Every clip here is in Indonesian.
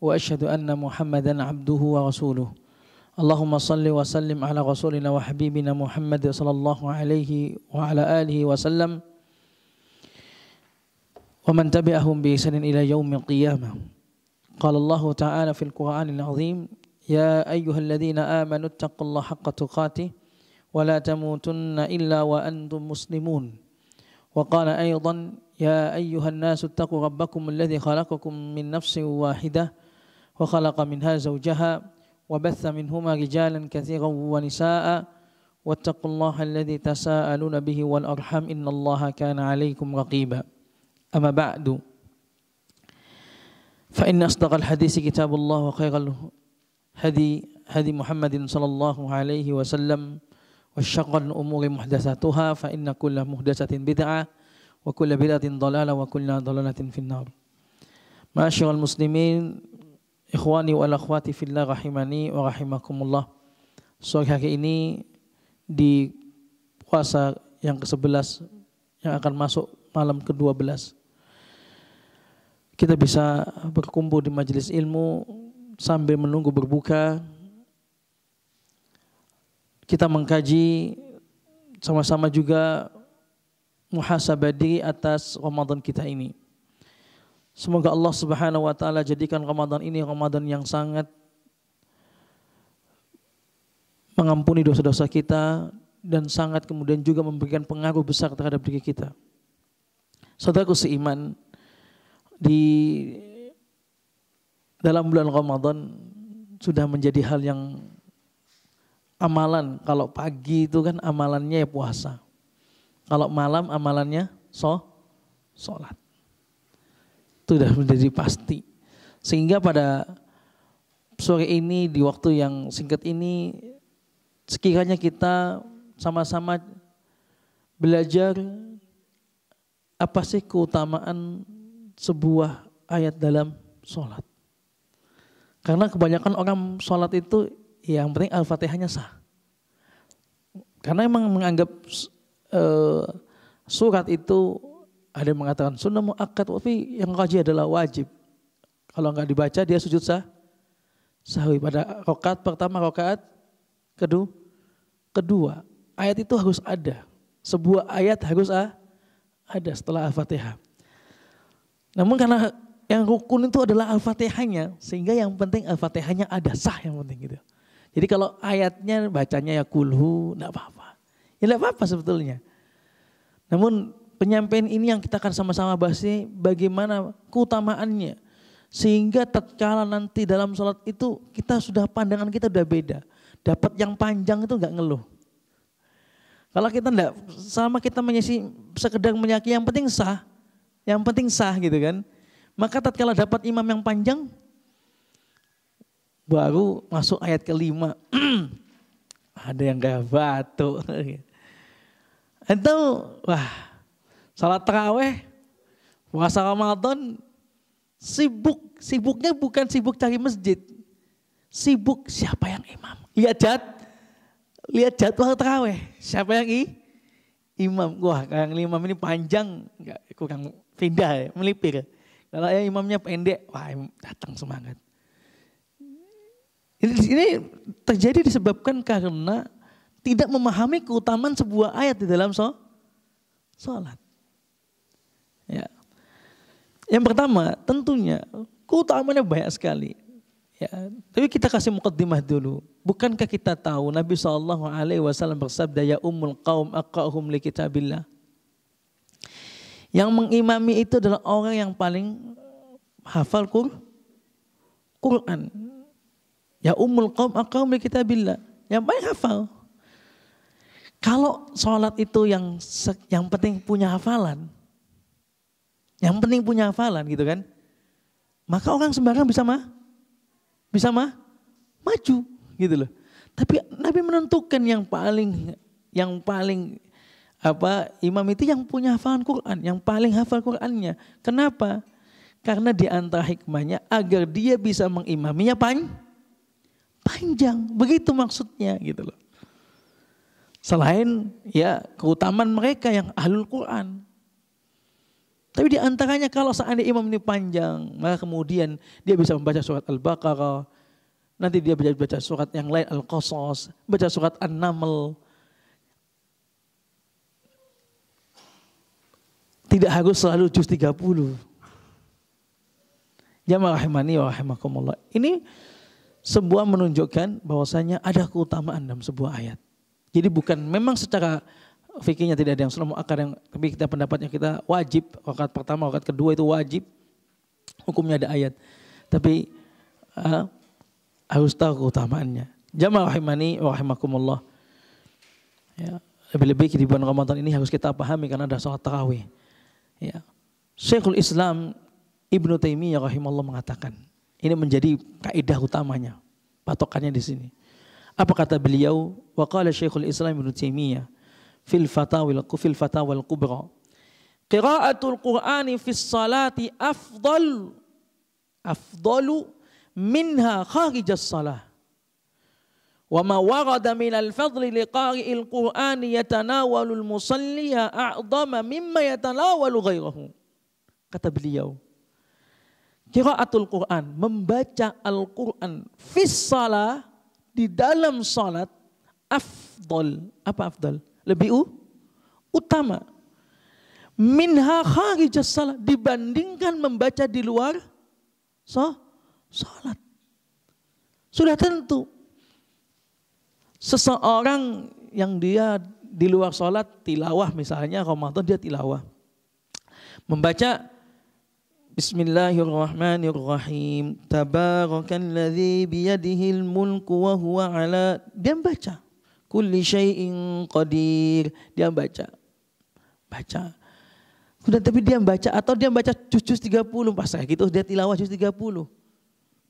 واشهد ان محمدا عبده ورسوله اللهم صل وسلم على رسولنا وحبيبنا محمد صلى الله عليه وعلى اله وسلم ومن تبعهم باحسان الى يوم القيامه قال الله تعالى في القران العظيم يا ايها الذين امنوا اتقوا الله حق تقاته ولا تموتن الا وانتم مسلمون وقال ايضا يا ايها الناس اتقوا ربكم الذي خلقكم من نفس واحده وخلق منها زوجها وبث منهما رجالا كثيرا ونساء واتقوا الله الذي تساءلون به والأرحم إن الله كان عليكم رقيبا أما بعد فإن أصدق الحديث كتاب الله وخير الهدي هدي محمد صلى الله عليه وسلم وشر الأمور محدثاتها فإن كل محدثة بدعة وكل بدعة ضلالة وكل ضلالة في النار معاشر المسلمين Ikhwani wal akhwati fillah rahimani wa rahimakumullah. Sore hari ini di puasa yang ke-11 yang akan masuk malam ke-12. Kita bisa berkumpul di majelis ilmu sambil menunggu berbuka. Kita mengkaji sama-sama juga muhasabah diri atas Ramadan kita ini. Semoga Allah Subhanahu wa taala jadikan Ramadan ini Ramadan yang sangat mengampuni dosa-dosa kita dan sangat kemudian juga memberikan pengaruh besar terhadap diri kita. Saudaraku seiman di dalam bulan Ramadan sudah menjadi hal yang amalan. Kalau pagi itu kan amalannya ya puasa. Kalau malam amalannya so, sholat sudah menjadi pasti. Sehingga pada sore ini di waktu yang singkat ini sekiranya kita sama-sama belajar apa sih keutamaan sebuah ayat dalam sholat. Karena kebanyakan orang sholat itu ya yang penting al-fatihahnya sah. Karena emang menganggap uh, surat itu ada yang mengatakan sunnah muakkad, tapi yang kaji adalah wajib. Kalau nggak dibaca dia sujud sah. Sahwi pada rokaat pertama, rokaat kedua. Kedua, ayat itu harus ada. Sebuah ayat harus ada setelah Al-Fatihah. Namun karena yang rukun itu adalah Al-Fatihahnya, sehingga yang penting Al-Fatihahnya ada sah yang penting gitu. Jadi kalau ayatnya bacanya ya kulhu, enggak apa-apa. Ya enggak apa-apa sebetulnya. Namun penyampaian ini yang kita akan sama-sama bahas ini bagaimana keutamaannya. Sehingga tatkala nanti dalam sholat itu kita sudah pandangan kita sudah beda. Dapat yang panjang itu nggak ngeluh. Kalau kita enggak, sama kita menyisi sekedar menyaki yang penting sah, yang penting sah gitu kan. Maka tatkala dapat imam yang panjang, baru masuk ayat kelima. Ada yang gak batuk. Atau, wah Salat terawih, puasa Ramadan, sibuk. Sibuknya bukan sibuk cari masjid. Sibuk siapa yang imam. Lihat jad, lihat jadwal terawih. Siapa yang i? Imam. Wah, yang imam ini panjang, nggak kurang pindah, ya, melipir. Kalau yang imamnya pendek, wah datang semangat. Ini, ini terjadi disebabkan karena tidak memahami keutamaan sebuah ayat di dalam so, sholat. Ya. Yang pertama tentunya keutamaannya banyak sekali. Ya, tapi kita kasih mukaddimah dulu. Bukankah kita tahu Nabi Shallallahu Alaihi Wasallam bersabda ya umul kaum akahum li kitabillah. Yang mengimami itu adalah orang yang paling hafal Qur Quran. Ya umul kaum akahum li kitabillah. Yang paling hafal. Kalau sholat itu yang yang penting punya hafalan, yang penting punya hafalan gitu kan. Maka orang sembarang bisa mah bisa mah maju gitu loh. Tapi Nabi menentukan yang paling yang paling apa imam itu yang punya hafalan Quran, yang paling hafal Qurannya. Kenapa? Karena di antara hikmahnya agar dia bisa mengimaminya pan panjang. Begitu maksudnya gitu loh. Selain ya keutamaan mereka yang ahlul Quran. Tapi di antaranya kalau seandainya imam ini panjang, maka kemudian dia bisa membaca surat Al-Baqarah, nanti dia bisa baca surat yang lain Al-Qasas, baca surat An-Naml. Tidak harus selalu juz 30. Jamaah rahimani wa rahimakumullah. Ini sebuah menunjukkan bahwasanya ada keutamaan dalam sebuah ayat. Jadi bukan memang secara fikirnya tidak ada yang sunnah muakkad yang tapi kita pendapatnya kita wajib wakat pertama wakat kedua itu wajib hukumnya ada ayat tapi ah, harus tahu keutamaannya jamaah rahimani wa rahimakumullah ya lebih-lebih di bulan Ramadan ini harus kita pahami karena ada sholat tarawih ya Syekhul Islam Ibnu Taimiyah rahimahullah mengatakan ini menjadi kaidah utamanya patokannya di sini apa kata beliau wa qala Syekhul Islam Ibnu Taimiyah في الفتاوى في الفتاوى الكبرى قراءة القرآن في الصلاة أفضل أفضل منها خارج الصلاة وما ورد من الفضل لقارئ القرآن يتناول المصلي أعظم مما يتناول غيره كتب لي يوم قراءة membaca Al-Quran في الصلاة di dalam salat أفضل Apa أفضل lebih u, utama. Minha kharijas salat dibandingkan membaca di luar so, salat. Sudah tentu seseorang yang dia di luar salat tilawah misalnya Ramadan dia tilawah. Membaca Bismillahirrahmanirrahim. Tabarakalladzi biyadihil mulku wa huwa ala. Dia membaca kulli syai'in qadir. Dia baca. Baca. dan tapi dia baca atau dia baca juz 30 pas kayak gitu dia tilawah juz 30.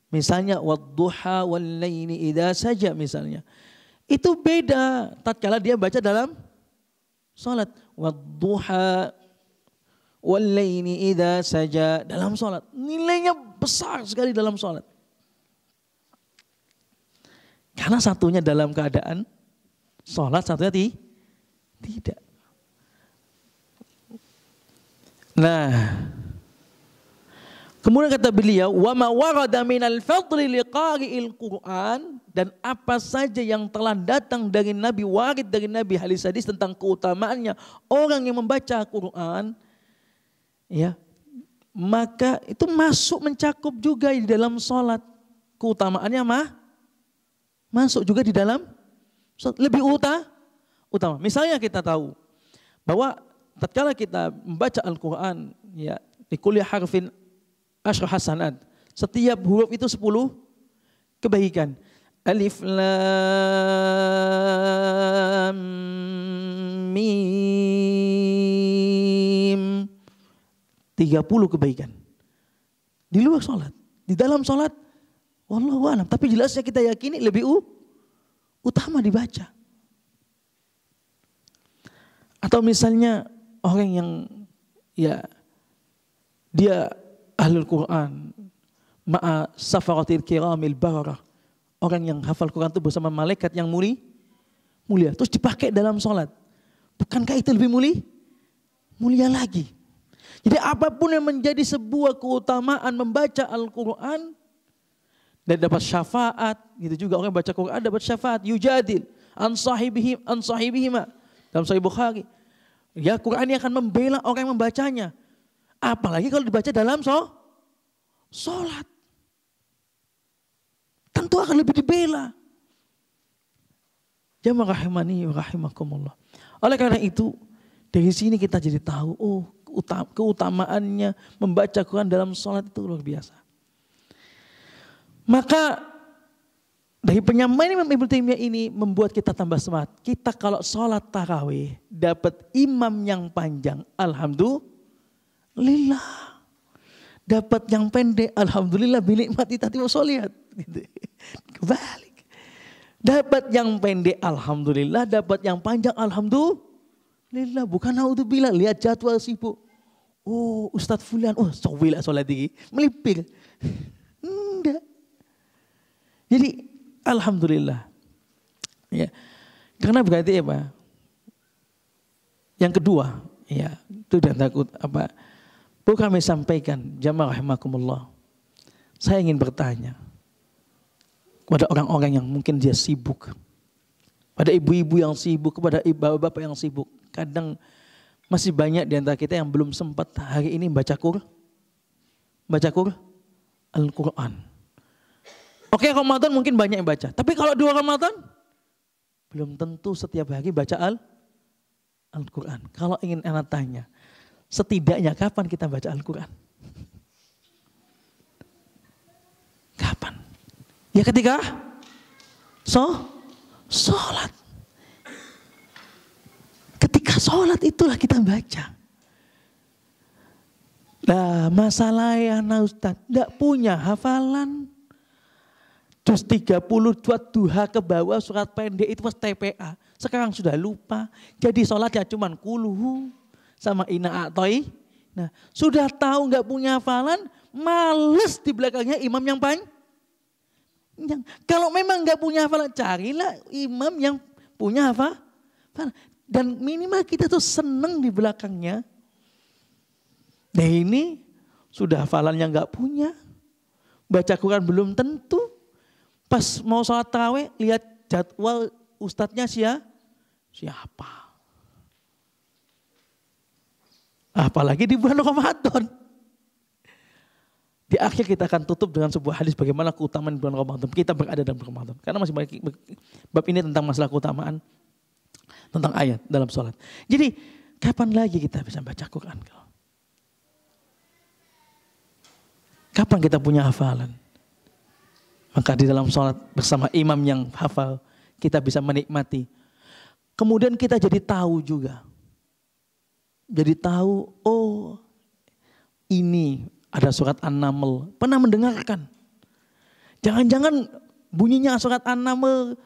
Misalnya wadduha wal laini idza saja misalnya. Itu beda tatkala dia baca dalam salat wadduha wal laini idza saja dalam salat. Nilainya besar sekali dalam salat. Karena satunya dalam keadaan Sholat satunya ti? tidak. Nah, kemudian kata beliau, wa ma warada al fadli liqari'il Qur'an dan apa saja yang telah datang dari Nabi warid dari Nabi hadis hadis tentang keutamaannya orang yang membaca Quran ya maka itu masuk mencakup juga di dalam sholat keutamaannya mah masuk juga di dalam lebih utama. utama. Misalnya kita tahu bahwa tatkala kita membaca Al-Quran, ya, di kuliah harfin asyur hasanat, setiap huruf itu sepuluh kebaikan. Alif Lam Mim. 30 kebaikan. Di luar sholat. Di dalam sholat, Wallahu alam. Tapi jelasnya kita yakini lebih u, utama dibaca. Atau misalnya orang yang ya dia ahlul Quran ma'a safaratil kiramil bararah. Orang yang hafal Quran itu bersama malaikat yang muli, mulia. Terus dipakai dalam sholat. Bukankah itu lebih mulia Mulia lagi. Jadi apapun yang menjadi sebuah keutamaan membaca Al-Quran, dan dapat syafaat, gitu juga orang yang baca Quran ah, dapat syafaat, yujadil, ansahibihim, ansahibihima. Dalam Sahih Bukhari. Ya Quran ini akan membela orang yang membacanya. Apalagi kalau dibaca dalam so, salat Tentu akan lebih dibela. Jamaah rahimani rahimakumullah. Oleh karena itu, dari sini kita jadi tahu, oh keutamaannya membaca Quran dalam sholat itu luar biasa. Maka dari penyampaian Imam Ibnu Taimiyah ini membuat kita tambah semangat. Kita kalau sholat tarawih dapat imam yang panjang, alhamdulillah. Dapat yang pendek, alhamdulillah bilik mati tati sholat. Gitu. Kebalik. Dapat yang pendek, alhamdulillah. Dapat yang panjang, alhamdulillah. Bukan bila lihat jadwal sibuk. Oh Ustadz Fulian. oh sowila sholat tinggi. Melipir. Jadi alhamdulillah. Ya. Karena berarti apa? Yang kedua, ya, itu dan takut apa? Perlu kami sampaikan, jamaah rahimakumullah. Saya ingin bertanya kepada orang-orang yang mungkin dia sibuk. Pada ibu-ibu yang sibuk, kepada bapak-bapak yang sibuk. Kadang masih banyak di antara kita yang belum sempat hari ini baca Qur'an. baca Qur'an. Al-Quran. Oke Ramadan mungkin banyak yang baca. Tapi kalau dua Ramadan, belum tentu setiap hari baca Al Al-Quran. Kalau ingin anak tanya, setidaknya kapan kita baca Al-Quran? Kapan? Ya ketika so, sholat. Ketika sholat itulah kita baca. Nah masalahnya nah Ustaz, tidak punya hafalan Dus 30 buat duha ke bawah surat pendek itu pas TPA. Sekarang sudah lupa. Jadi sholatnya cuma cuman kuluhu sama ina atoi. Nah, sudah tahu nggak punya hafalan, males di belakangnya imam yang panjang. Kalau memang nggak punya hafalan, carilah imam yang punya hafalan. Dan minimal kita tuh seneng di belakangnya. Nah ini sudah hafalan yang nggak punya. Baca Quran belum tentu. Pas mau sholat tarawih lihat jadwal ustadznya siapa siapa. Apalagi di bulan Ramadan. Di akhir kita akan tutup dengan sebuah hadis bagaimana keutamaan bulan Ramadan. Kita berada dalam Ramadan. Karena masih banyak bab ini tentang masalah keutamaan tentang ayat dalam sholat. Jadi kapan lagi kita bisa baca Quran? Kapan kita punya hafalan? Maka di dalam sholat bersama imam yang hafal, kita bisa menikmati. Kemudian kita jadi tahu juga. Jadi tahu, oh ini ada surat An-Naml. Pernah mendengarkan? Jangan-jangan bunyinya surat An-Naml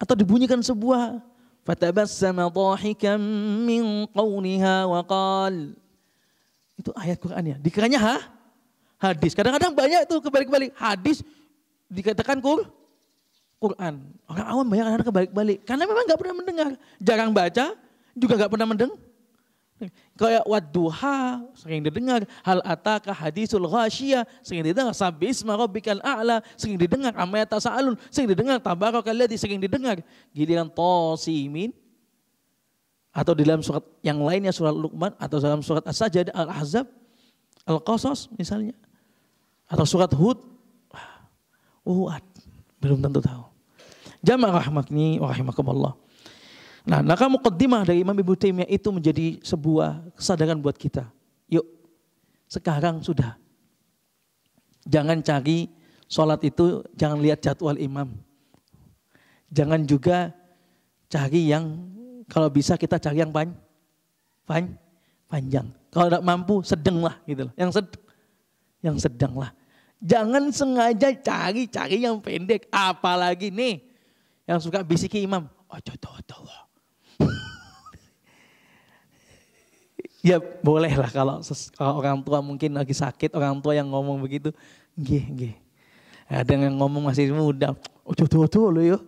atau dibunyikan sebuah fatabassama dhahikan min qawliha wa itu ayat Quran ya dikiranya ha hadis kadang-kadang banyak itu kebalik kembali hadis dikatakan kur, Quran. Orang awam banyak anak kebalik-balik. Karena memang nggak pernah mendengar. Jarang baca, juga nggak pernah mendeng. Kayak wadduha, sering didengar. Hal ataka hadisul ghasyia, sering didengar. Sabisma rabbikal a'la, sering didengar. Amayata sa'alun, sering didengar. Tabarakalladhi, sering didengar. Giliran tosimin, atau di dalam surat yang lainnya surat Luqman atau dalam surat as Al-Ahzab Al-Qasas misalnya atau surat Hud kuat. Oh, belum tentu tahu. Jama' rahmakni wa rahimakumullah. Nah, naka mukaddimah dari Imam ibu Taimiyah itu menjadi sebuah kesadaran buat kita. Yuk, sekarang sudah. Jangan cari sholat itu, jangan lihat jadwal imam. Jangan juga cari yang, kalau bisa kita cari yang pan, pan, panjang. Kalau tidak mampu, sedeng lah gitu lah. Yang sedang, yang sedang lah. Jangan sengaja cari-cari yang pendek. Apalagi nih yang suka bisiki imam. Ojo oh, tawa ya boleh lah kalau, kalau orang tua mungkin lagi sakit. Orang tua yang ngomong begitu. Gih, gih. Ada yang ngomong masih muda. Ojo tawa lo yo.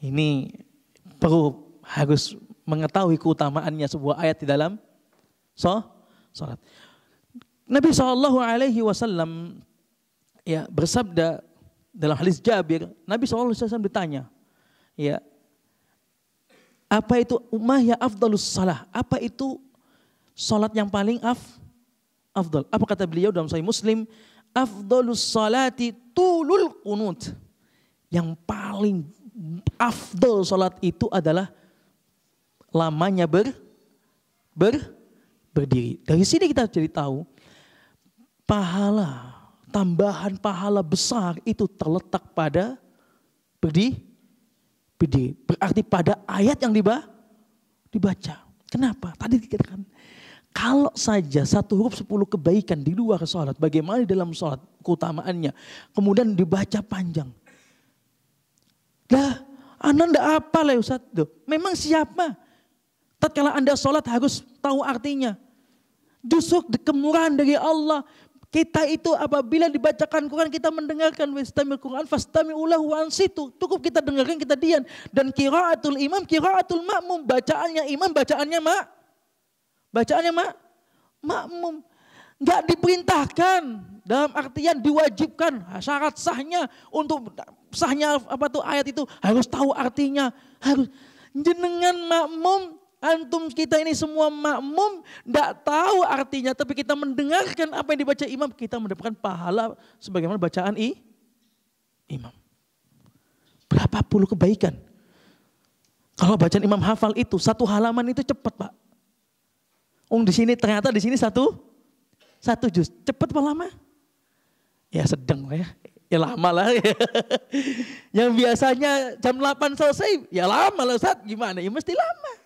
Ini perlu harus mengetahui keutamaannya sebuah ayat di dalam so, sholat. Nabi Shallallahu Alaihi Wasallam ya bersabda dalam hadis Jabir, Nabi Shallallahu Alaihi Wasallam ditanya, ya apa itu umah ya afdalus salah? Apa itu salat yang paling af afdal? Apa kata beliau dalam Sahih Muslim? Afdalus salati tulul qunut. Yang paling afdal salat itu adalah lamanya ber ber berdiri. Dari sini kita jadi tahu pahala, tambahan pahala besar itu terletak pada pedih, pedih. Berarti pada ayat yang dibaca. Kenapa? Tadi dikatakan, kalau saja satu huruf sepuluh kebaikan di luar sholat, bagaimana di dalam sholat keutamaannya, kemudian dibaca panjang. Lah, anda ndak apa lah Ustaz. Duh, memang siapa? Tatkala Anda sholat harus tahu artinya. Justru kemurahan dari Allah kita itu apabila dibacakan Quran kita mendengarkan wastamil Quran fastami ulahu situ. Cukup kita dengarkan kita diam dan kiraatul imam kiraatul makmum bacaannya imam bacaannya mak bacaannya mak makmum Gak diperintahkan dalam artian diwajibkan nah, syarat sahnya untuk sahnya apa tuh ayat itu harus tahu artinya harus jenengan makmum Antum kita ini semua makmum, tidak tahu artinya, tapi kita mendengarkan apa yang dibaca imam, kita mendapatkan pahala sebagaimana bacaan i, imam. Berapa puluh kebaikan. Kalau bacaan imam hafal itu, satu halaman itu cepat pak. Ung um, di sini ternyata di sini satu, satu juz. Cepat apa lama? Ya sedang ya ya lama lah. Ya. yang biasanya jam 8 selesai, ya lama lah saat Gimana? Ya mesti lama.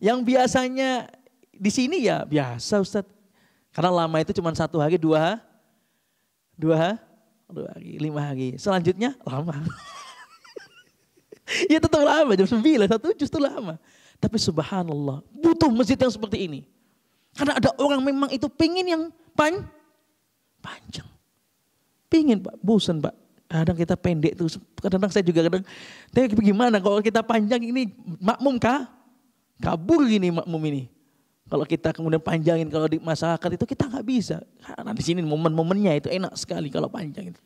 Yang biasanya di sini ya biasa Ustaz. Karena lama itu cuma satu hari, dua, dua, dua hari, lima hari. Selanjutnya lama. ya tetap lama, jam sembilan, satu justru lama. Tapi subhanallah, butuh masjid yang seperti ini. Karena ada orang memang itu pingin yang pan, panjang. Pingin pak, bosan pak. Kadang kita pendek terus, kadang-kadang saya juga kadang, tapi gimana kalau kita panjang ini makmum kah? Kabur gini makmum ini. Kalau kita kemudian panjangin kalau di masyarakat itu kita nggak bisa. Karena di sini momen-momennya itu enak sekali kalau panjangin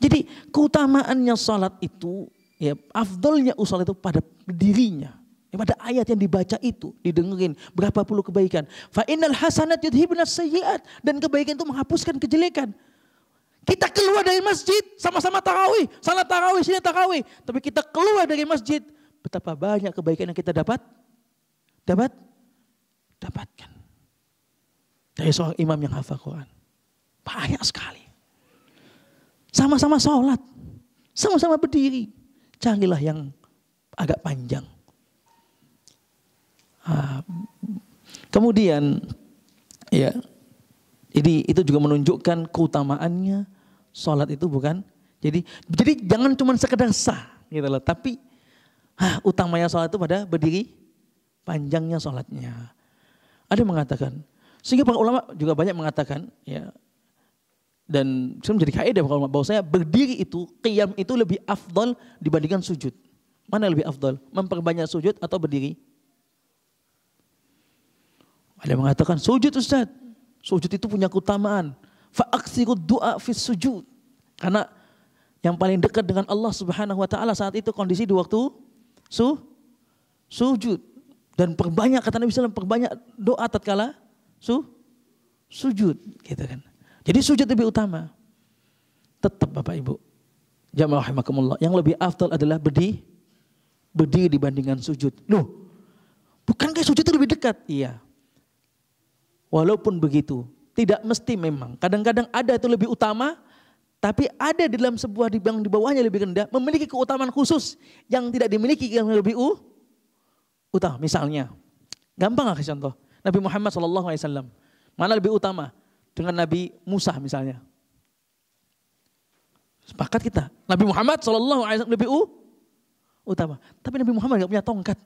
Jadi keutamaannya salat itu ya afdolnya usul itu pada dirinya. Ya, pada ayat yang dibaca itu didengerin berapa puluh kebaikan. Fa innal hasanat yudhibna sayyiat dan kebaikan itu menghapuskan kejelekan. Kita keluar dari masjid sama-sama tarawih, salat tarawih sini tarawih, tapi kita keluar dari masjid betapa banyak kebaikan yang kita dapat, dapat, dapatkan. Dari seorang imam yang hafal Quran. Banyak sekali. Sama-sama sholat. Sama-sama berdiri. Carilah yang agak panjang. Ah, kemudian, ya, ini itu juga menunjukkan keutamaannya sholat itu bukan. Jadi, jadi jangan cuma sekedar sah gitu loh, tapi Hah, utamanya sholat itu pada berdiri panjangnya sholatnya. Ada yang mengatakan. Sehingga para ulama juga banyak mengatakan ya dan saya menjadi kaidah para ulama bahwasanya berdiri itu qiyam itu lebih afdol dibandingkan sujud. Mana lebih afdol? Memperbanyak sujud atau berdiri? Ada yang mengatakan sujud Ustaz. Sujud itu punya keutamaan. Fa'aksiru du'a fi sujud. Karena yang paling dekat dengan Allah Subhanahu wa taala saat itu kondisi di waktu su, sujud. Dan perbanyak kata Nabi SAW, perbanyak doa tatkala su, sujud. Gitu kan. Jadi sujud lebih utama. Tetap Bapak Ibu. Jamaah rahimakumullah. Yang lebih afdal adalah berdiri. Berdiri dibandingkan sujud. Loh, bukankah sujud itu lebih dekat? Iya. Walaupun begitu, tidak mesti memang. Kadang-kadang ada itu lebih utama, tapi ada di dalam sebuah yang di bawahnya lebih rendah memiliki keutamaan khusus yang tidak dimiliki yang lebih u, utama. Misalnya, gampang nggak contoh? Nabi Muhammad SAW. Mana lebih utama? Dengan Nabi Musa misalnya. Sepakat kita. Nabi Muhammad SAW lebih u, utama. Tapi Nabi Muhammad nggak punya tongkat.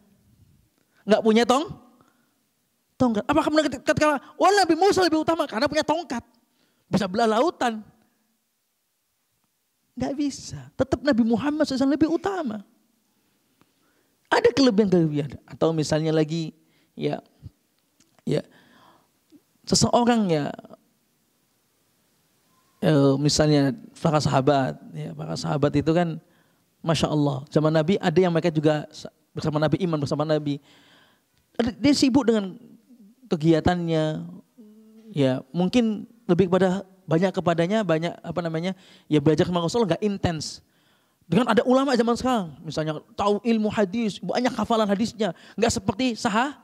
Nggak punya tong, tongkat. Apakah kemudian ketika, ketika, oh Nabi Musa lebih utama karena punya tongkat. Bisa belah lautan tidak bisa. Tetap Nabi Muhammad SAW lebih utama. Ada kelebihan-kelebihan. Atau misalnya lagi, ya, ya, seseorang ya, ya, misalnya para sahabat, ya, para sahabat itu kan, masya Allah, zaman Nabi ada yang mereka juga bersama Nabi iman bersama Nabi. Dia sibuk dengan kegiatannya, ya mungkin lebih kepada banyak kepadanya banyak apa namanya ya belajar sama Rasul nggak intens dengan ada ulama zaman sekarang misalnya tahu ilmu hadis banyak hafalan hadisnya nggak seperti sah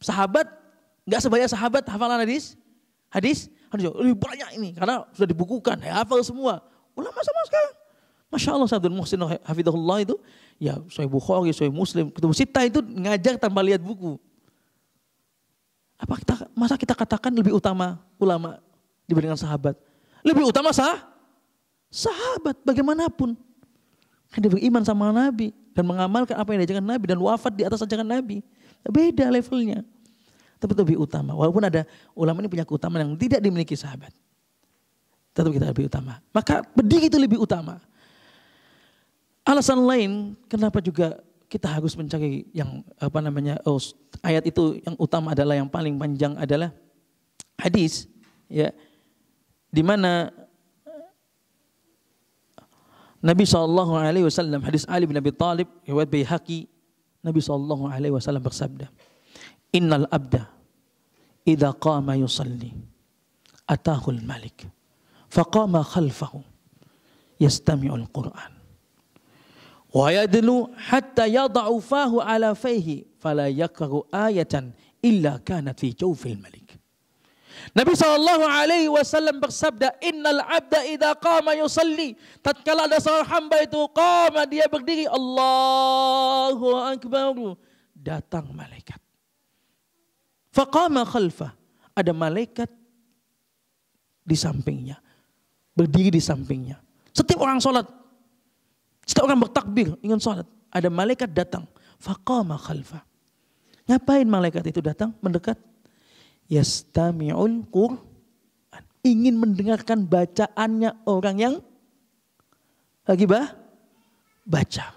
sahabat nggak sebanyak sahabat hafalan hadis hadis hadis lebih banyak ini karena sudah dibukukan ya, hafal semua ulama zaman sekarang Masya Allah Abdul Muhsin Hafidahullah itu ya Sahih Bukhari, Sahih Muslim, ketemu Sita itu ngajar tanpa lihat buku. Apa kita masa kita katakan lebih utama ulama dibandingkan sahabat. Lebih utama sah sahabat bagaimanapun. Kan dia beriman sama Nabi dan mengamalkan apa yang diajarkan Nabi dan wafat di atas ajakan Nabi. Beda levelnya. Tapi lebih utama. Walaupun ada ulama ini punya keutamaan yang tidak dimiliki sahabat. Tetap kita lebih utama. Maka pedih itu lebih utama. Alasan lain kenapa juga kita harus mencari yang apa namanya oh, ayat itu yang utama adalah yang paling panjang adalah hadis ya di mana Nabi sallallahu alaihi wasallam hadis Ali bin Abi Thalib riwayat Baihaqi Nabi sallallahu alaihi wasallam bersabda Innal abda idza qama yusalli atahul malik faqama khalfahu yastami'ul Qur'an wa yadlu hatta yada'u fahu ala fayhi fala yakru ayatan illa kanat fi jawfil malik Nabi sallallahu alaihi wasallam bersabda, "Innal abda idza qama yusalli." Tatkala ada seorang hamba itu qama dia berdiri, Allahu akbar. Datang malaikat. Faqama khalfa. Ada malaikat di sampingnya. Berdiri di sampingnya. Setiap orang sholat. Setiap orang bertakbir ingin sholat. Ada malaikat datang. Faqama khalfa. Ngapain malaikat itu datang mendekat? yastami'ul Qur'an. Ingin mendengarkan bacaannya orang yang lagi bah, baca.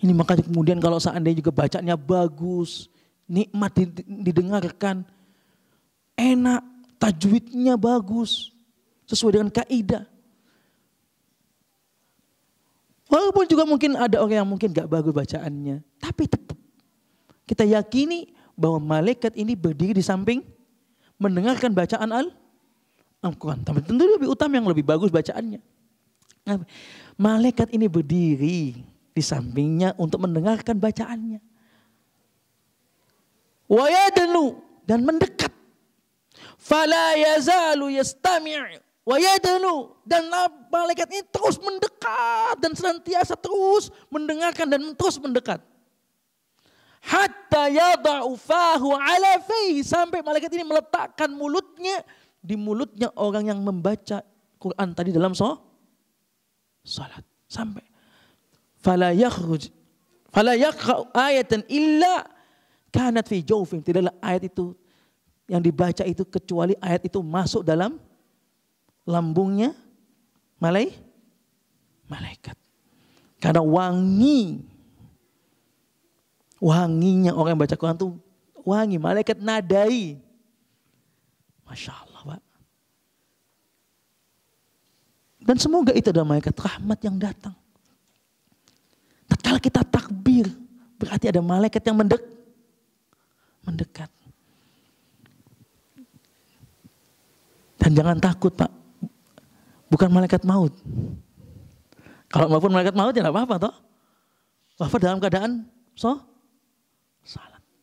Ini makanya kemudian kalau seandainya juga bacanya bagus, nikmat didengarkan, enak, tajwidnya bagus, sesuai dengan kaidah. Walaupun juga mungkin ada orang yang mungkin gak bagus bacaannya, tapi tetap kita yakini bahwa malaikat ini berdiri di samping mendengarkan bacaan Al al Tapi tentu lebih utama yang lebih bagus bacaannya. Malaikat ini berdiri di sampingnya untuk mendengarkan bacaannya. Wayadanu dan mendekat. Fala yazalu yastami' wayadanu dan malaikat ini terus mendekat dan senantiasa terus mendengarkan dan terus mendekat. Hatta yada'u fahu ala fayhi. Sampai malaikat ini meletakkan mulutnya di mulutnya orang yang membaca Quran tadi dalam so, salat. Sampai. Fala yakhruj. ayat dan ayatan illa kanat fi jawfim. Tidaklah ayat itu yang dibaca itu kecuali ayat itu masuk dalam lambungnya malai malaikat. Karena wangi Wanginya orang yang baca Quran tuh wangi. Malaikat nadai. Masya Allah Pak. Dan semoga itu adalah malaikat rahmat yang datang. Tetap kita takbir, berarti ada malaikat yang mendek, mendekat. Dan jangan takut Pak, bukan malaikat maut. Kalau maupun malaikat maut ya tidak apa-apa toh. Wafat dalam keadaan so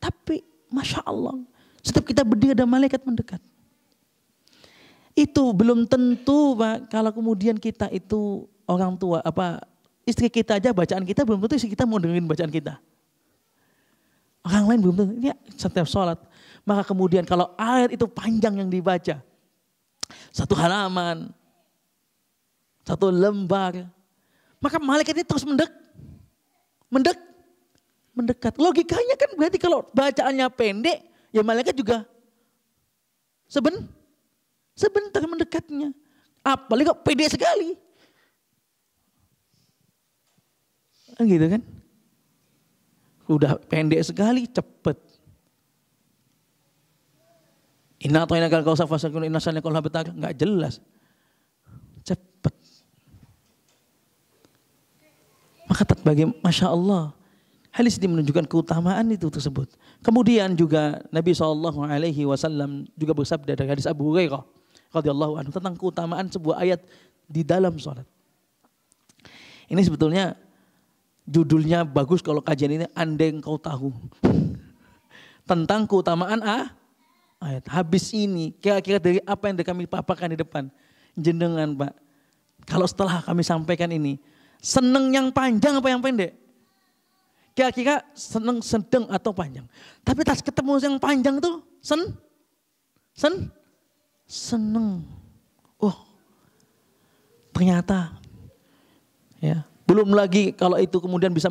tapi Masya Allah, setiap kita berdiri ada malaikat mendekat. Itu belum tentu Pak, kalau kemudian kita itu orang tua, apa istri kita aja bacaan kita belum tentu istri kita mau dengerin bacaan kita. Orang lain belum tentu, ini ya, setiap sholat. Maka kemudian kalau ayat itu panjang yang dibaca, satu halaman, satu lembar, maka malaikat ini terus mendek, mendek, mendekat. Logikanya kan berarti kalau bacaannya pendek, ya malaikat juga seben, sebentar mendekatnya. Apalagi kok pendek sekali. Kan gitu kan. Udah pendek sekali, cepet. Inna atau inna kalau safa sakun inna sana kalau betah nggak jelas. Cepet. Maka bagi masya Allah Hadis ini menunjukkan keutamaan itu tersebut. Kemudian juga Nabi Shallallahu Alaihi Wasallam juga bersabda dari hadis Abu Hurairah radhiyallahu anhu tentang keutamaan sebuah ayat di dalam sholat. Ini sebetulnya judulnya bagus kalau kajian ini andai kau tahu tentang keutamaan a ayat. Habis ini kira-kira dari apa yang kami paparkan di depan jenengan pak. Kalau setelah kami sampaikan ini seneng yang panjang apa yang pendek? Kira-kira seneng sedang atau panjang. Tapi tas ketemu yang panjang tuh sen sen seneng. Oh. Ternyata ya, belum lagi kalau itu kemudian bisa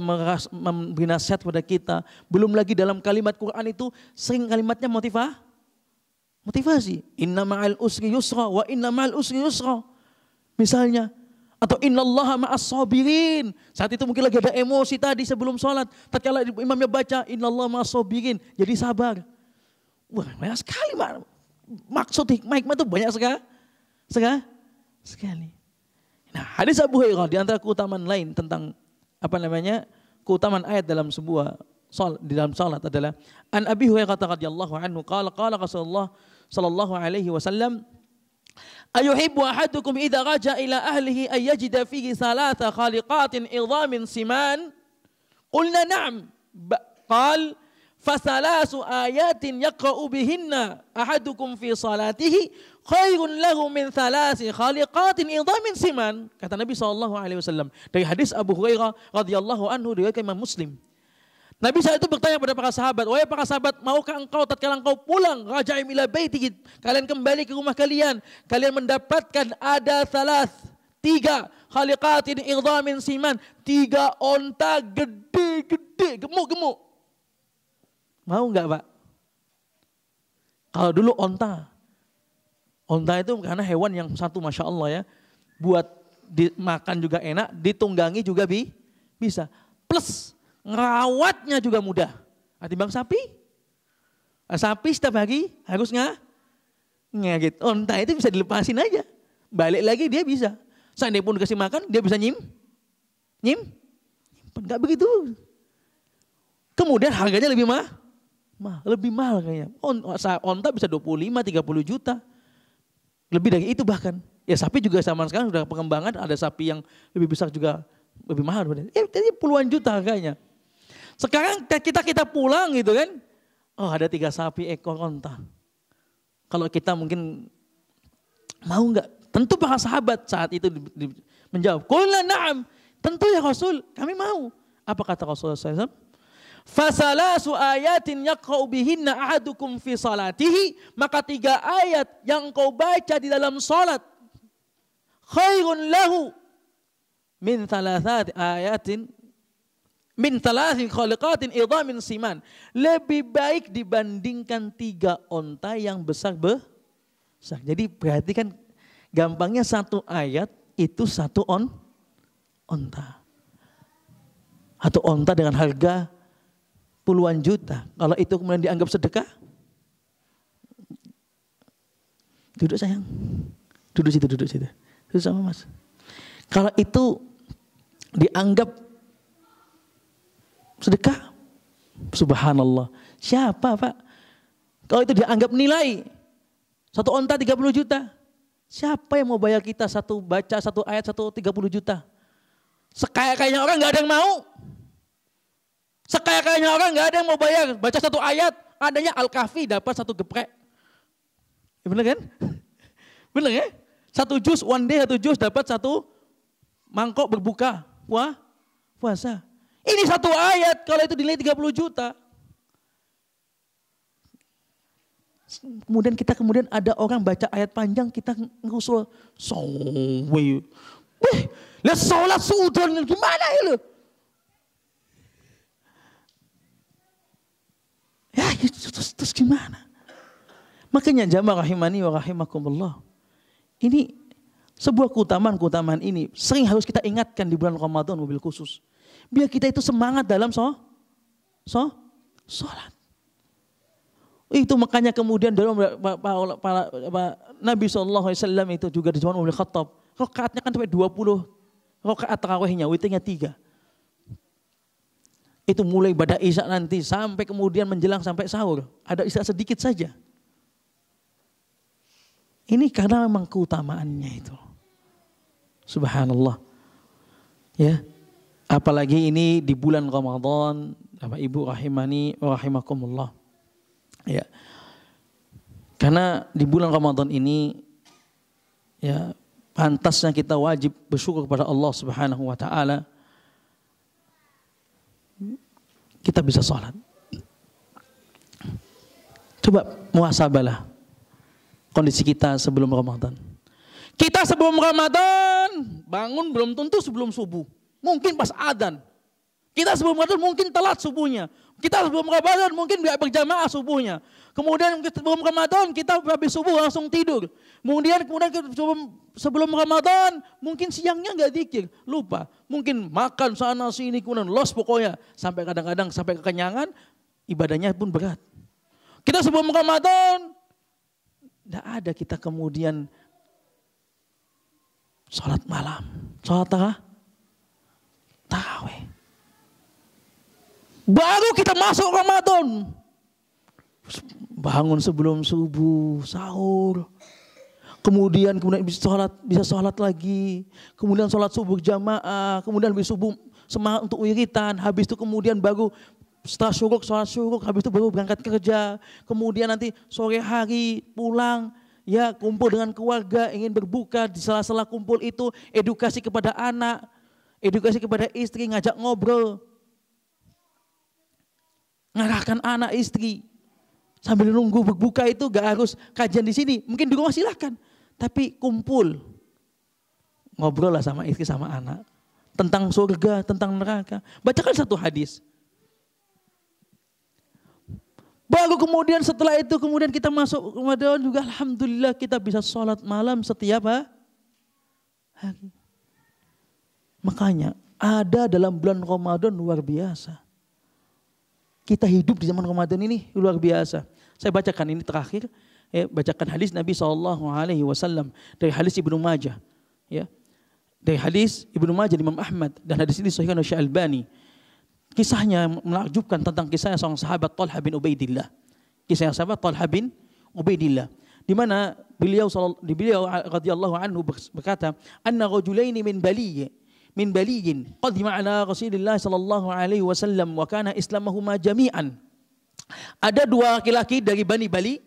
memberi nasihat pada kita. Belum lagi dalam kalimat Quran itu sering kalimatnya motiva, motivasi. Inna ma'al usri yusra wa inna ma'al usri yusra. Misalnya, atau innallaha ma'as sabirin. Saat itu mungkin lagi ada emosi tadi sebelum sholat. Tatkala imamnya baca innallaha ma'as sabirin. Jadi sabar. Wah banyak sekali mak maksud hikmah hikmah itu banyak sekali. Sekali. Sekali. Nah hadis Abu Hurairah di antara keutamaan lain tentang apa namanya keutamaan ayat dalam sebuah sol, di dalam salat adalah an Abi Hurairah radhiyallahu anhu qala qala Rasulullah sallallahu alaihi wasallam أيحب أحدكم إذا رجع إلى أهله أن يجد فيه ثلاث خالقات عظام سمان قلنا نعم قال فثلاث آيات يقرأ بهن أحدكم في صلاته خير له من ثلاث خالقات عظام سمان kata صلى الله عليه وسلم في طيب، حديث أبو هريرة رضي الله عنه Imam مسلم Nabi saat itu bertanya kepada para sahabat, wahai para sahabat, maukah engkau tatkala engkau pulang, raja'im ila baiti, kalian kembali ke rumah kalian, kalian mendapatkan ada salah tiga khaliqatin irdamin siman, tiga onta gede-gede, gemuk-gemuk. Mau enggak, Pak? Kalau dulu onta, onta itu karena hewan yang satu Masya Allah ya, buat dimakan juga enak, ditunggangi juga bi, bisa. Plus ngerawatnya juga mudah. Ah, bang sapi. Ah, sapi setiap pagi harus nggak ngagit. Onta oh, itu bisa dilepasin aja. Balik lagi dia bisa. Seandainya pun dikasih makan, dia bisa nyim. Nyim. Enggak begitu. Kemudian harganya lebih mah, mah lebih mahal kayaknya. On, onta bisa 25, 30 juta. Lebih dari itu bahkan. Ya sapi juga sama sekarang sudah pengembangan, ada sapi yang lebih besar juga lebih mahal. Ya, jadi puluhan juta harganya. Sekarang kita kita pulang gitu kan. Oh ada tiga sapi ekor onta. Oh, Kalau kita mungkin mau nggak? Tentu para sahabat saat itu di, di, menjawab. Kulna na'am. Tentu ya Rasul, kami mau. Apa kata Rasulullah SAW? Fasalasu ayatin yaqra'u bihinna ahadukum fi salatihi. Maka tiga ayat yang kau baca di dalam salat. Khairun lahu min thalathati ayatin min thalathin khaliqatin idhamin siman. Lebih baik dibandingkan tiga onta yang besar besar. Jadi perhatikan gampangnya satu ayat itu satu on onta. Atau onta dengan harga puluhan juta. Kalau itu kemudian dianggap sedekah, duduk sayang, duduk situ, duduk situ, duduk sama mas. Kalau itu dianggap Sedekah. Subhanallah. Siapa Pak? Kalau itu dianggap nilai. Satu onta 30 juta. Siapa yang mau bayar kita satu baca, satu ayat, satu 30 juta? Sekaya-kayanya orang nggak ada yang mau. Sekaya-kayanya orang nggak ada yang mau bayar. Baca satu ayat, adanya Al-Kahfi dapat satu geprek. Ya bener kan? Bener ya? Satu jus, one day satu jus dapat satu mangkok berbuka. Wah, puasa. Ini satu ayat kalau itu dinilai 30 juta. Kemudian kita kemudian ada orang baca ayat panjang kita ngusul sawi. Wih, lihat sholat suudon gimana ya lu? Ya itu ya, terus, terus gimana? Makanya jamaah rahimani wa rahimakumullah. Ini sebuah keutamaan-keutamaan ini sering harus kita ingatkan di bulan Ramadan mobil khusus. Biar kita itu semangat dalam so, so, sholat. Itu makanya kemudian dalam Nabi Alaihi Nabi SAW itu juga di zaman Umar Khattab. Rokaatnya kan sampai 20 rokaat tarawihnya, witirnya tiga Itu mulai pada isya nanti sampai kemudian menjelang sampai sahur. Ada isya sedikit saja. Ini karena memang keutamaannya itu. Subhanallah. Ya. Apalagi ini di bulan Ramadan, Bapak Ibu rahimani rahimakumullah. Ya. Karena di bulan Ramadan ini ya pantasnya kita wajib bersyukur kepada Allah Subhanahu wa taala. Kita bisa sholat. Coba muasabalah kondisi kita sebelum Ramadan. Kita sebelum Ramadan bangun belum tentu sebelum subuh. Mungkin pas adan, Kita sebelum adan mungkin telat subuhnya. Kita sebelum Ramadan mungkin nggak berjamaah subuhnya. Kemudian sebelum Ramadan kita habis subuh langsung tidur. Kemudian kemudian sebelum, sebelum Ramadan mungkin siangnya nggak dikir, lupa. Mungkin makan sana sini kemudian los pokoknya sampai kadang-kadang sampai kekenyangan ibadahnya pun berat. Kita sebelum Ramadan tidak ada kita kemudian sholat malam, sholat tengah, tahu. Baru kita masuk Ramadan. Bangun sebelum subuh, sahur. Kemudian kemudian bisa sholat, bisa sholat lagi. Kemudian sholat subuh jamaah. Kemudian habis subuh semangat untuk wiritan. Habis itu kemudian baru setelah syuruk, sholat syuruk. Habis itu baru berangkat kerja. Kemudian nanti sore hari pulang ya kumpul dengan keluarga, ingin berbuka di sela-sela kumpul itu, edukasi kepada anak, edukasi kepada istri, ngajak ngobrol, ngarahkan anak istri. Sambil nunggu berbuka itu gak harus kajian di sini. Mungkin di rumah silahkan. Tapi kumpul. Ngobrol lah sama istri sama anak. Tentang surga, tentang neraka. Bacakan satu hadis. Baru kemudian setelah itu kemudian kita masuk Ramadan juga Alhamdulillah kita bisa sholat malam setiap hari. Makanya ada dalam bulan Ramadan luar biasa. Kita hidup di zaman Ramadan ini luar biasa. Saya bacakan ini terakhir, ya, bacakan hadis Nabi saw dari hadis Ibnu Majah, ya, dari hadis Ibnu Majah Imam Ahmad dan hadis ini sahihkan oleh Bani Kisahnya menakjubkan tentang kisahnya seorang sahabat Talha bin Ubaidillah. Kisahnya sahabat Talha bin Ubaidillah di mana beliau di beliau radhiyallahu anhu berkata anna rajulaini min Bali min baliyin qadima ala Rasulillah sallallahu alaihi wasallam wa kana islamahuma jami'an. Ada dua laki-laki dari Bani Bali,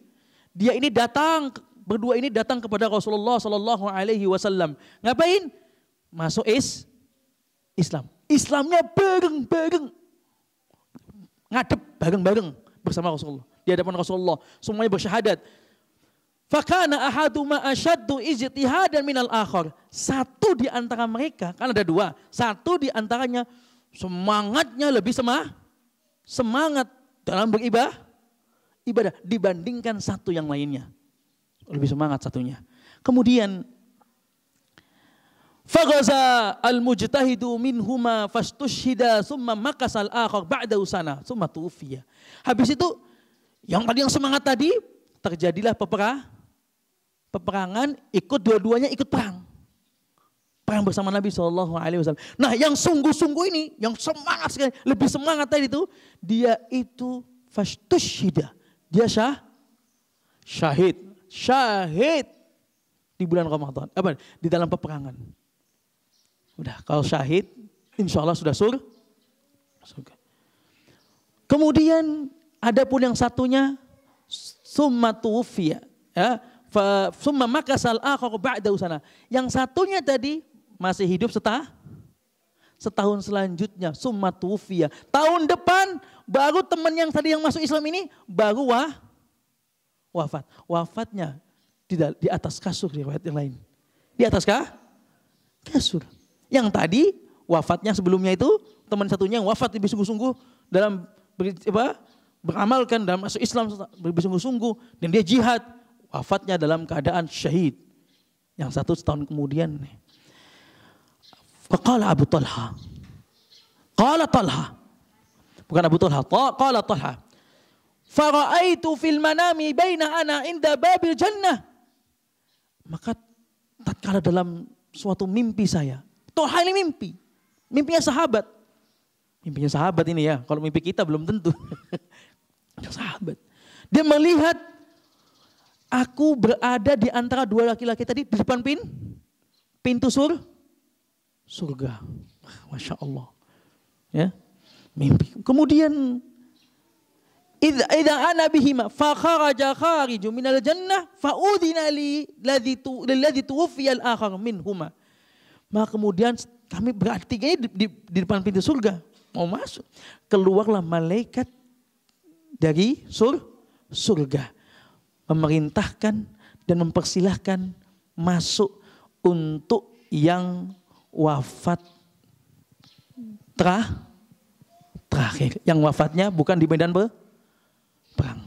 dia ini datang berdua ini datang kepada Rasulullah sallallahu alaihi wasallam. Ngapain? Masuk is Islam. Islamnya bareng-bareng. Ngadep bareng-bareng bersama Rasulullah. Di hadapan Rasulullah, semuanya bersyahadat. Fakana ahaduma dan ijtihadan minal akhor Satu di antara mereka, kan ada dua. Satu di antaranya semangatnya lebih semah, semangat dalam beribadah ibadah dibandingkan satu yang lainnya. Lebih semangat satunya. Kemudian Fagaza al-mujtahidu minhuma fastushhida summa makasal akhor ba'da usana summa tufiya. Habis itu yang tadi yang semangat tadi terjadilah peperang peperangan, ikut dua-duanya ikut perang. Perang bersama Nabi Shallallahu Alaihi Wasallam. Nah, yang sungguh-sungguh ini, yang semangat sekali, lebih semangat tadi itu, dia itu fashtushida. Dia syah, syahid, syahid di bulan Ramadan. Apa? Di dalam peperangan. Udah, kalau syahid, insya Allah sudah sur, surga. Kemudian ada pun yang satunya summatufia. Ya, summa makasal akhar ba'da usana. Yang satunya tadi masih hidup setah setahun selanjutnya summa tufia. Tahun depan baru teman yang tadi yang masuk Islam ini baru wah, wafat. Wafatnya tidak di atas kasur riwayat yang lain. Di atas kah? Kasur. Yang tadi wafatnya sebelumnya itu teman satunya yang wafat lebih sungguh-sungguh dalam apa, beramalkan dalam masuk Islam lebih sungguh-sungguh dan dia jihad Wafatnya dalam keadaan syahid. Yang satu setahun kemudian. Kala Abu Talha. kala Talha. Bukan Abu Talha. kala Talha. Fara'aitu fil manami baina ana inda babil jannah. Maka tatkala dalam suatu mimpi saya. Talha ini mimpi. Mimpinya sahabat. Mimpinya sahabat ini ya. Kalau mimpi kita belum tentu. sahabat. Dia melihat Aku berada di antara dua laki-laki tadi di depan pin, pintu sur, surga. Ah, Masya Allah. Ya, mimpi. Kemudian Idza ana bihima fa kharaja khariju minal jannah fa udhina li ladzi tu ladzi al akhar minhuma. Maka kemudian kami berarti ini di, di, di depan pintu surga mau masuk. Keluarlah malaikat dari sur surga memerintahkan dan mempersilahkan masuk untuk yang wafat terah terakhir. Yang wafatnya bukan di medan pe, perang.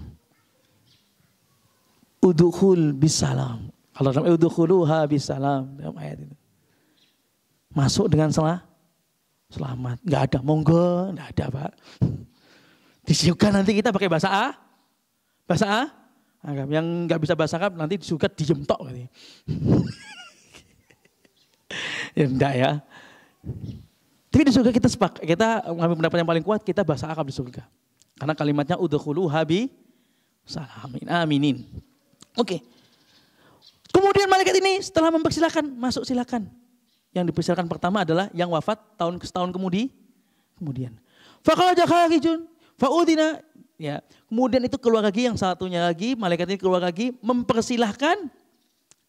Udukhul bisalam. Kalau dalam bisalam dalam ayat itu. Masuk dengan salah selamat. Enggak ada monggo, enggak ada, Pak. Disiukan nanti kita pakai bahasa A. Bahasa A? Agam. Yang nggak bisa bahasa Arab nanti juga dijemtok tok. Gitu. ya enggak ya. Tapi di surga kita sepak, kita mengambil pendapat yang paling kuat, kita bahasa Arab di surga. Karena kalimatnya udhulu habi salamin aminin. Oke. Okay. Kemudian malaikat ini setelah mempersilahkan, masuk silakan. Yang dipersilakan pertama adalah yang wafat tahun ke tahun kemudi, kemudian. Fakalajakalajun. jakarijun, faudina Ya. Kemudian itu keluar lagi yang satunya lagi, malaikat ini keluar lagi mempersilahkan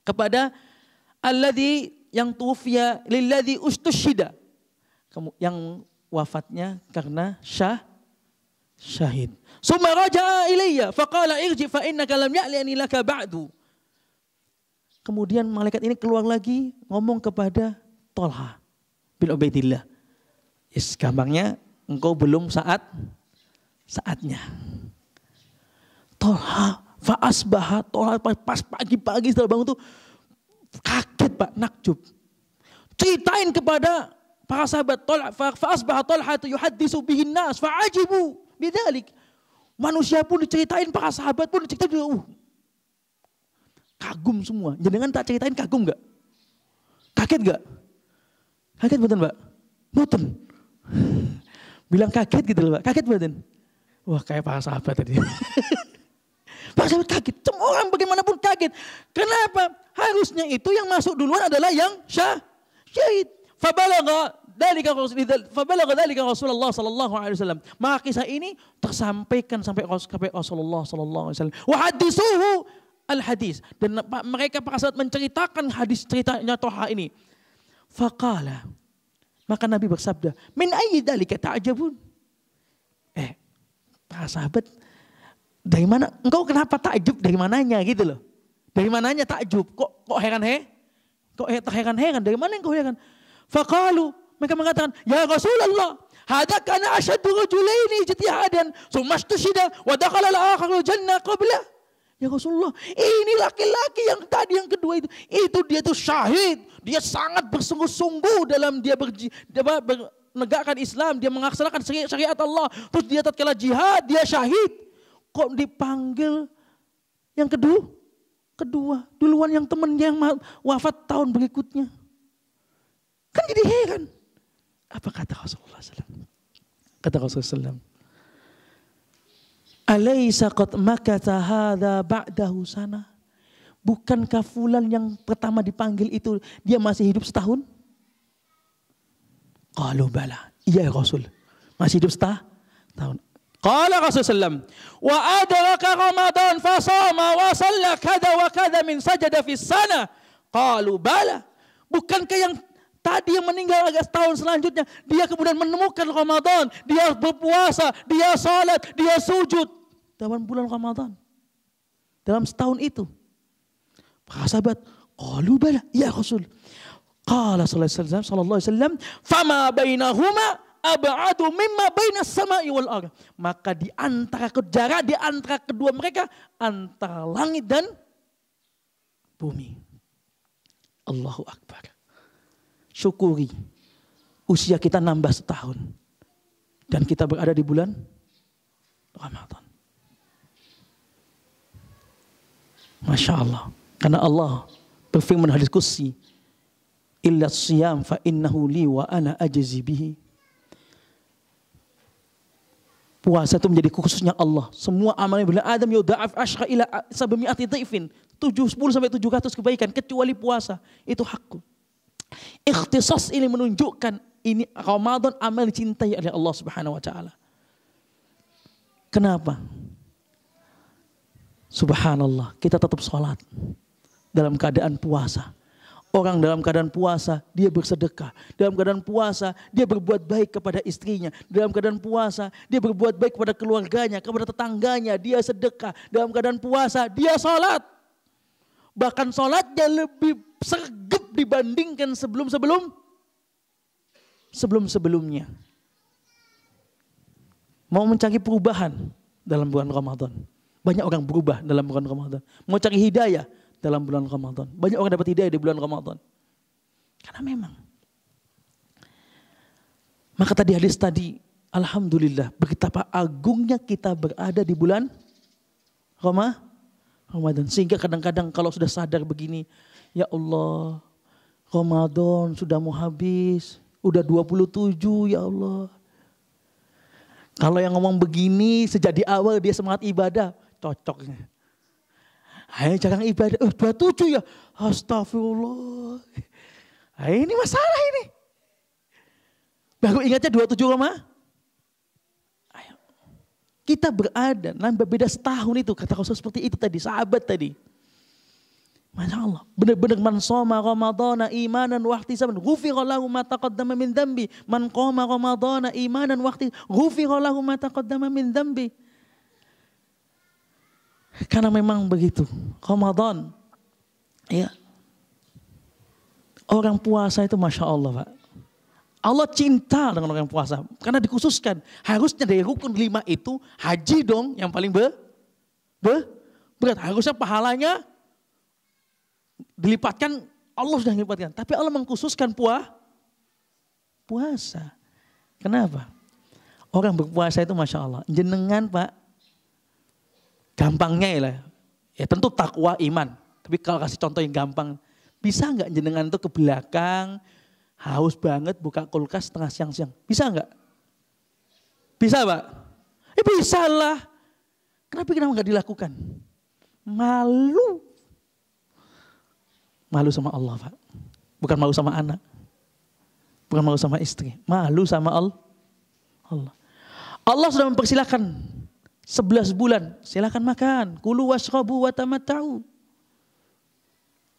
kepada di yang tufiya di ustushida. Yang wafatnya karena syah syahid. Suma raja'a ilayya faqala irji fa innaka lam ya'lani laka ba'du. Kemudian malaikat ini keluar lagi ngomong kepada Tolha bin Ubaidillah. Yes, gampangnya engkau belum saat saatnya. Tolha faas baha tolha pas pagi-pagi setelah bangun tuh kaget pak nakjub. Ceritain kepada para sahabat tolha faas baha tolha itu yuhadisu bihin nas faajibu bidalik. Manusia pun diceritain para sahabat pun diceritain uh, kagum semua. dengan tak ceritain kagum nggak? Kaget nggak? Kaget betul pak? Betul. Bilang kaget gitu loh pak. Kaget betul. Wah kayak para sahabat tadi. para sahabat kaget, semua orang bagaimanapun kaget. Kenapa? Harusnya itu yang masuk duluan adalah yang syah, syahid. Fabalaga dalika fabalaga dalika Rasulullah sallallahu alaihi wasallam. Maka kisah ini tersampaikan sampai sampai Rasulullah sallallahu alaihi wasallam. Wa hadisuhu al hadis dan mereka para sahabat menceritakan hadis ceritanya Toha ini. Fakala maka Nabi bersabda, "Min ayyi dalika ta'jabun?" Ta Para ah, sahabat, dari mana? Engkau kenapa takjub dari mananya gitu loh. Dari mananya takjub? Kok kok heran he? Kok he, heran heran Dari mana engkau heran? Fakalu, mereka mengatakan, ya Rasulullah, hada ini asyadu rajulaini jitihadan, sumastushida, wa dakhala al-akhir jannah qabla. Ya Rasulullah, ini laki-laki yang tadi yang kedua itu, itu dia tuh syahid, dia sangat bersungguh-sungguh dalam dia berji. ber, ber menegakkan Islam, dia mengaksanakan syariat Allah, terus dia tatkala jihad, dia syahid. Kok dipanggil yang kedua? Kedua, duluan yang temannya yang wafat tahun berikutnya. Kan jadi heran. Apa kata Rasulullah SAW? Kata Rasulullah SAW, Alaysa qad makata hadha ba'dahu sana. Bukankah fulan yang pertama dipanggil itu dia masih hidup setahun? Qalu bala. Iya ya Rasul. Masih hidup setah tahun. Qala Sallam, wa adraka Ramadan fasama wa shalla kada wa kada min sajada fi sana. Qalu bala. Bukankah yang tadi yang meninggal agak setahun selanjutnya dia kemudian menemukan Ramadan, dia berpuasa, dia salat, dia sujud dalam bulan Ramadan. Dalam setahun itu. Para sahabat, qalu bala ya Rasul. Qala sallallahu alaihi wasallam, "Fama bainahuma ab'adu mimma bainas sama'i wal ar. Maka di antara kejara di antara kedua mereka antara langit dan bumi. Allahu Akbar. Syukuri usia kita nambah setahun dan kita berada di bulan Ramadan. Masya Allah. Karena Allah berfirman hadis kursi, illa siyam fa innahu li wa ana ajzi bihi. Puasa itu menjadi khususnya Allah. Semua amalan bila Adam yudha'af ashra ila sabmi'ati dhaifin. 70 sampai 700 kebaikan kecuali puasa. Itu hakku. Ikhtisas ini menunjukkan ini Ramadan amal dicintai oleh Allah Subhanahu wa taala. Kenapa? Subhanallah, kita tetap sholat dalam keadaan puasa. Orang dalam keadaan puasa, dia bersedekah. Dalam keadaan puasa, dia berbuat baik kepada istrinya. Dalam keadaan puasa, dia berbuat baik kepada keluarganya, kepada tetangganya. Dia sedekah. Dalam keadaan puasa, dia sholat. Bahkan sholatnya lebih sergap dibandingkan sebelum-sebelum. Sebelum-sebelumnya. Mau mencari perubahan dalam bulan Ramadan. Banyak orang berubah dalam bulan Ramadan. Mau cari hidayah, dalam bulan Ramadan. Banyak orang dapat hidayah di bulan Ramadan. Karena memang. Maka tadi hadis tadi, Alhamdulillah, betapa agungnya kita berada di bulan Ramadan. Sehingga kadang-kadang kalau sudah sadar begini, ya Allah, Ramadan sudah mau habis, udah 27 ya Allah. Kalau yang ngomong begini sejak di awal dia semangat ibadah, cocoknya. Hanya jarang ibadah. Oh, eh, 27 ya. Astagfirullah. Nah, ini masalah ini. Baru ingatnya 27 koma. Ayo. Kita berada nambah beda setahun itu. Kata Rasul seperti itu tadi, sahabat tadi. Masya Allah. Benar-benar man soma Ramadana imanan wakti saban. Gufi lahu ma min dhambi. Man koma Ramadana imanan wakti. Gufi lahu ma min dhambi. Karena memang begitu. Ramadan. Ya. Orang puasa itu Masya Allah Pak. Allah cinta dengan orang puasa. Karena dikhususkan. Harusnya dari rukun lima itu haji dong yang paling be, be, berat. Harusnya pahalanya dilipatkan. Allah sudah dilipatkan. Tapi Allah mengkhususkan puah, puasa. Kenapa? Orang berpuasa itu Masya Allah. Jenengan Pak gampangnya ya, ya tentu takwa iman. Tapi kalau kasih contoh yang gampang, bisa nggak jenengan tuh ke belakang, haus banget buka kulkas tengah siang-siang. Bisa nggak? Bisa pak? Eh bisa lah. Kenapa kenapa nggak dilakukan? Malu. Malu sama Allah pak. Bukan malu sama anak. Bukan malu sama istri. Malu sama Allah. Allah sudah mempersilahkan Sebelas bulan, silakan makan. Kulu washrabu wa tamatta'u.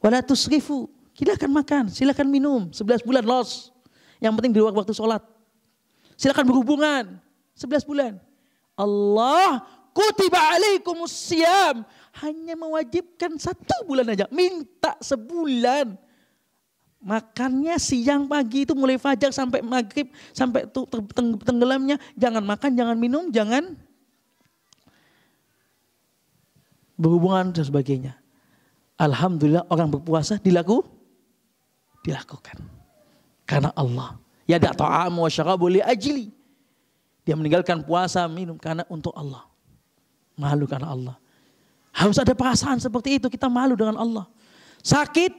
Wala tusrifu. silakan makan, silakan minum. Sebelas bulan los. Yang penting di luar waktu sholat. silakan berhubungan. Sebelas bulan. Allah kutiba alaikumus siyam. Hanya mewajibkan satu bulan aja. Minta sebulan. Makannya siang pagi itu mulai fajar sampai maghrib. Sampai tenggelamnya. Jangan makan, jangan minum, jangan berhubungan dan sebagainya. Alhamdulillah orang berpuasa dilaku, dilakukan. Karena Allah. Ya da ta'amu wa syarabu li Dia meninggalkan puasa, minum karena untuk Allah. Malu karena Allah. Harus ada perasaan seperti itu. Kita malu dengan Allah. Sakit.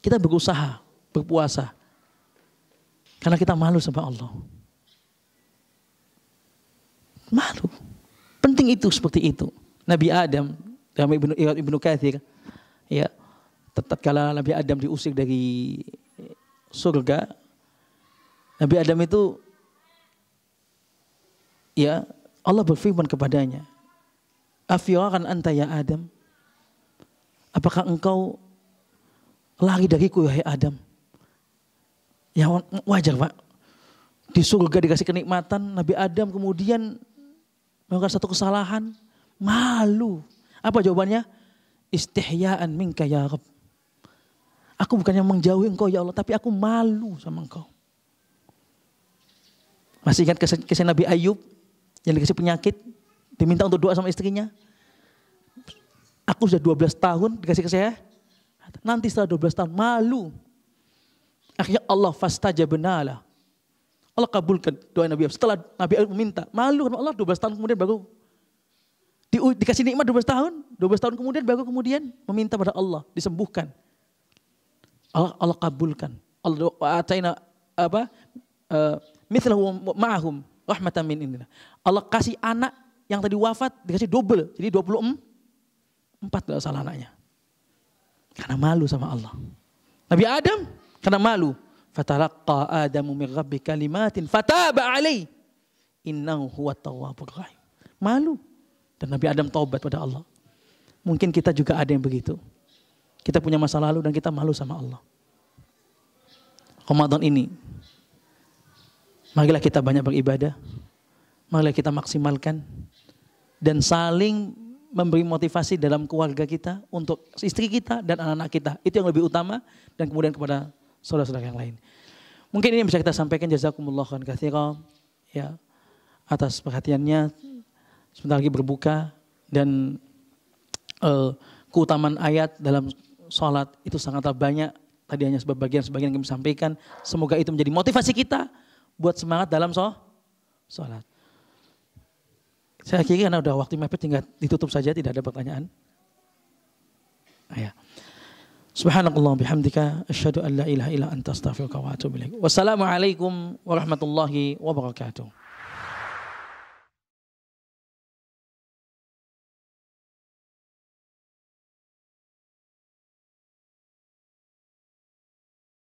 Kita berusaha berpuasa. Karena kita malu sama Allah. Malu. Penting itu seperti itu. Nabi Adam dalam Ibnu Ibnu Katsir ya tatkala Nabi Adam diusir dari surga Nabi Adam itu ya Allah berfirman kepadanya Afirakan anta ya Adam Apakah engkau lari dariku ya Adam Ya wajar Pak di surga dikasih kenikmatan Nabi Adam kemudian melakukan satu kesalahan, malu. Apa jawabannya? Istihyaan minka ya Rabb. Aku bukannya menjauhi engkau ya Allah, tapi aku malu sama engkau. Masih ingat kisah Nabi Ayub yang dikasih penyakit, diminta untuk doa sama istrinya. Aku sudah 12 tahun dikasih ke saya, nanti setelah 12 tahun malu. Akhirnya Allah lah. Allah kabulkan doa Nabi Ayub. Setelah Nabi Ayub meminta, malu sama Allah 12 tahun kemudian baru di, dikasih nikmat 12 tahun, 12 tahun kemudian baru kemudian meminta pada Allah disembuhkan. Allah, Allah kabulkan. Allah atayna apa? Uh, mithlahu rahmatamin rahmatan min indina. Allah kasih anak yang tadi wafat dikasih double. Jadi 24 enggak salah anaknya. Karena malu sama Allah. Nabi Adam karena malu. Fatalaqqa Adamu min rabbi kalimatin fataba alaih. Innahu huwa tawwabur rahim. Malu. Dan Nabi Adam taubat pada Allah. Mungkin kita juga ada yang begitu. Kita punya masa lalu dan kita malu sama Allah. Ramadan ini. Marilah kita banyak beribadah. Marilah kita maksimalkan. Dan saling memberi motivasi dalam keluarga kita untuk istri kita dan anak-anak kita. Itu yang lebih utama dan kemudian kepada saudara-saudara yang lain. Mungkin ini bisa kita sampaikan jazakumullah khairan katsiran ya atas perhatiannya. Sebentar lagi berbuka dan uh, keutamaan ayat dalam sholat itu sangatlah banyak. Tadi hanya sebagian sebagian yang kami sampaikan. Semoga itu menjadi motivasi kita buat semangat dalam sholat. Saya kira karena udah waktu mepet tinggal ditutup saja tidak ada pertanyaan. Ayah. Ya. سبحانك اللهم بحمدك أشهد أن لا إله إلا أنت أستغفرك وأتوب إليك والسلام عليكم ورحمة الله وبركاته